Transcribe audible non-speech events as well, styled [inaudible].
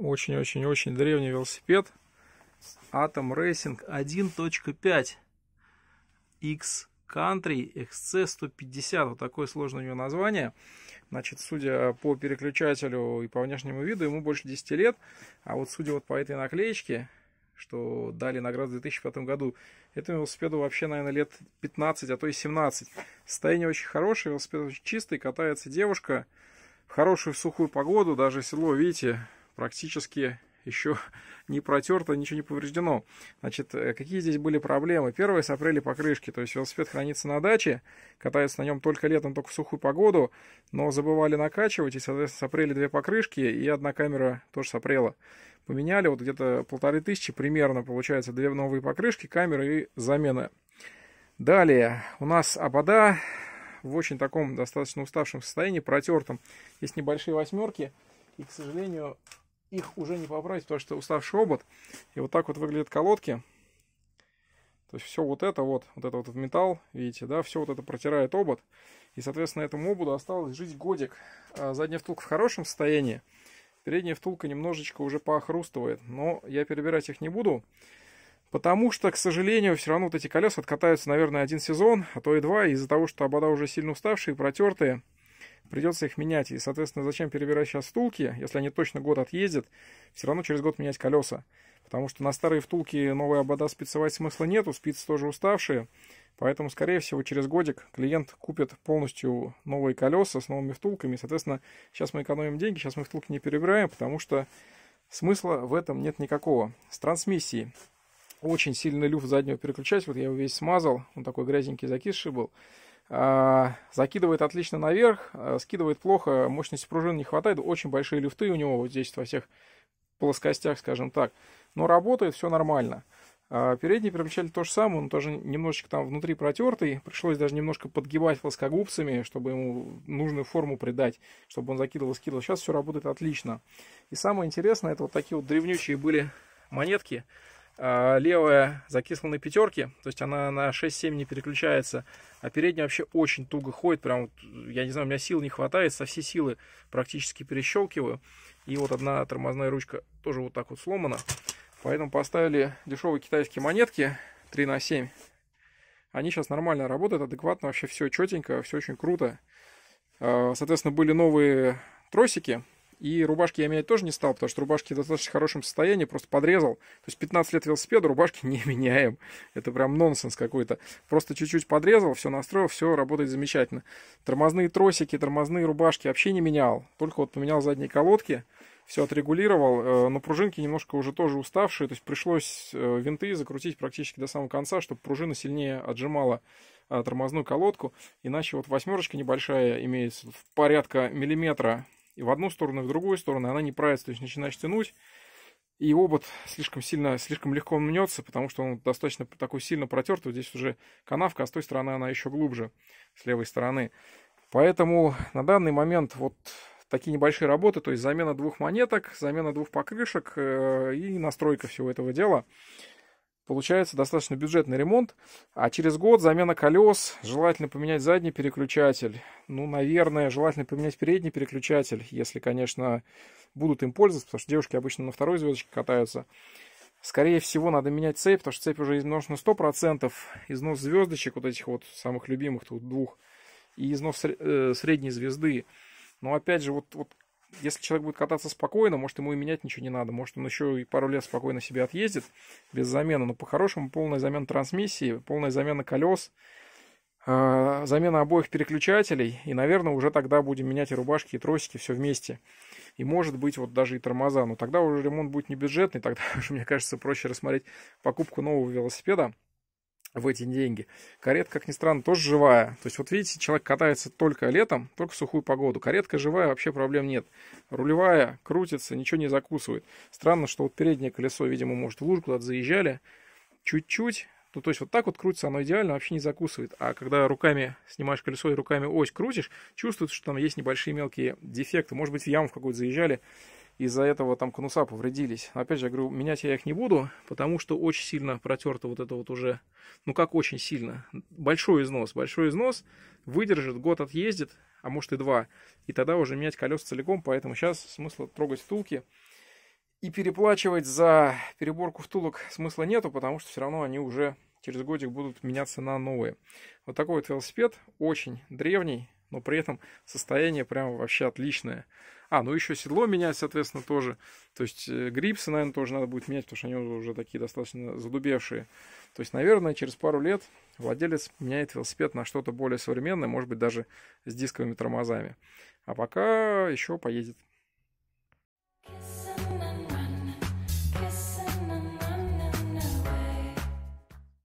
Очень-очень-очень древний велосипед. Atom Racing 1.5 X Country XC 150. Вот такое сложное у него название. Значит, судя по переключателю и по внешнему виду, ему больше 10 лет. А вот судя вот по этой наклеечке, что дали награду в 2005 году, этому велосипеду вообще, наверное, лет 15, а то и 17. Состояние очень хорошее, велосипед очень чистый, катается девушка в хорошую сухую погоду, даже село, видите, практически еще [laughs] не протерто, ничего не повреждено. Значит, э, какие здесь были проблемы? Первое, сопрели покрышки, то есть велосипед хранится на даче, катаются на нем только летом, только в сухую погоду, но забывали накачивать, и, соответственно, сопрели две покрышки, и одна камера тоже сопрела. Поменяли вот где-то полторы тысячи примерно, получается, две новые покрышки, камеры и замена. Далее, у нас обода в очень таком достаточно уставшем состоянии, протертом. Есть небольшие восьмерки, и, к сожалению, их уже не поправить, потому что уставший обод. И вот так вот выглядят колодки. То есть все вот это вот, вот это вот в металл, видите, да, все вот это протирает обод. И, соответственно, этому ободу осталось жить годик. А задняя втулка в хорошем состоянии. Передняя втулка немножечко уже похрустывает, Но я перебирать их не буду. Потому что, к сожалению, все равно вот эти колеса откатаются, наверное, один сезон, а то и два. Из-за того, что обода уже сильно уставшие, протертые. Придется их менять, и, соответственно, зачем перебирать сейчас втулки, если они точно год отъездят, все равно через год менять колеса. Потому что на старые втулки новые обода спицевать смысла нету, спицы тоже уставшие. Поэтому, скорее всего, через годик клиент купит полностью новые колеса с новыми втулками. Соответственно, сейчас мы экономим деньги, сейчас мы втулки не перебираем, потому что смысла в этом нет никакого. С трансмиссией. Очень сильный люфт заднего переключателя, вот я его весь смазал, он такой грязненький, закисший был. А, закидывает отлично наверх, а, скидывает плохо, мощности пружин не хватает, очень большие люфты у него вот здесь во всех плоскостях, скажем так. Но работает все нормально. А, передний переключатель то же самое, он тоже немножечко там внутри протертый, пришлось даже немножко подгибать плоскогубцами, чтобы ему нужную форму придать, чтобы он закидывал, скидывал. Сейчас все работает отлично. И самое интересное, это вот такие вот древнючие были монетки, а, левая закисла на пятерке, то есть она на 6-7 не переключается, а передняя вообще очень туго ходит, прям, я не знаю, у меня сил не хватает, со всей силы практически перещелкиваю, и вот одна тормозная ручка тоже вот так вот сломана, поэтому поставили дешевые китайские монетки 3 на 7, они сейчас нормально работают, адекватно, вообще все четенько, все очень круто, а, соответственно, были новые тросики, и рубашки я менять тоже не стал, потому что рубашки в достаточно хорошем состоянии, просто подрезал. То есть 15 лет велосипеда, рубашки [laughs] не меняем. Это прям нонсенс какой-то. Просто чуть-чуть подрезал, все настроил, все работает замечательно. Тормозные тросики, тормозные рубашки вообще не менял. Только вот поменял задние колодки, все отрегулировал. Э, но пружинки немножко уже тоже уставшие. То есть пришлось э, винты закрутить практически до самого конца, чтобы пружина сильнее отжимала э, тормозную колодку. Иначе вот восьмерочка небольшая имеется в порядка миллиметра и в одну сторону, и в другую сторону, она не правится, то есть начинаешь тянуть, и обод слишком сильно, слишком легко мнется, потому что он достаточно такой сильно протерт, вот здесь уже канавка, а с той стороны она еще глубже, с левой стороны. Поэтому на данный момент вот такие небольшие работы, то есть замена двух монеток, замена двух покрышек э, и настройка всего этого дела. Получается достаточно бюджетный ремонт, а через год замена колес, желательно поменять задний переключатель, ну, наверное, желательно поменять передний переключатель, если, конечно, будут им пользоваться, потому что девушки обычно на второй звездочке катаются. Скорее всего, надо менять цепь, потому что цепь уже изношена 100%, износ звездочек, вот этих вот самых любимых тут двух, и износ э, средней звезды. Но опять же, вот, вот если человек будет кататься спокойно, может, ему и менять ничего не надо, может, он еще и пару лет спокойно себе отъездит без замены, но по-хорошему полная замена трансмиссии, полная замена колес, а, замена обоих переключателей, и, наверное, уже тогда будем менять и рубашки, и тросики, все вместе. И, может быть, вот даже и тормоза, но тогда уже ремонт будет не бюджетный, тогда [laughs] уже, мне кажется, проще рассмотреть покупку нового велосипеда, в эти деньги. Каретка, как ни странно, тоже живая. То есть, вот видите, человек катается только летом, только в сухую погоду. Каретка живая, вообще проблем нет. Рулевая, крутится, ничего не закусывает. Странно, что вот переднее колесо, видимо, может, в лужу куда-то заезжали. Чуть-чуть. Ну, то есть, вот так вот крутится оно идеально, вообще не закусывает. А когда руками снимаешь колесо и руками ось крутишь, чувствуется, что там есть небольшие мелкие дефекты. Может быть, в яму в какую-то заезжали из-за этого там конуса повредились. опять же, я говорю, менять я их не буду, потому что очень сильно протерто вот это вот уже, ну как очень сильно, большой износ, большой износ, выдержит, год отъездит, а может и два, и тогда уже менять колеса целиком, поэтому сейчас смысла трогать втулки. И переплачивать за переборку втулок смысла нету, потому что все равно они уже через годик будут меняться на новые. Вот такой вот велосипед, очень древний, но при этом состояние прям вообще отличное. А, ну еще седло менять, соответственно, тоже. То есть э, грипсы, наверное, тоже надо будет менять, потому что они уже такие достаточно задубевшие. То есть, наверное, через пару лет владелец меняет велосипед на что-то более современное, может быть, даже с дисковыми тормозами. А пока еще поедет.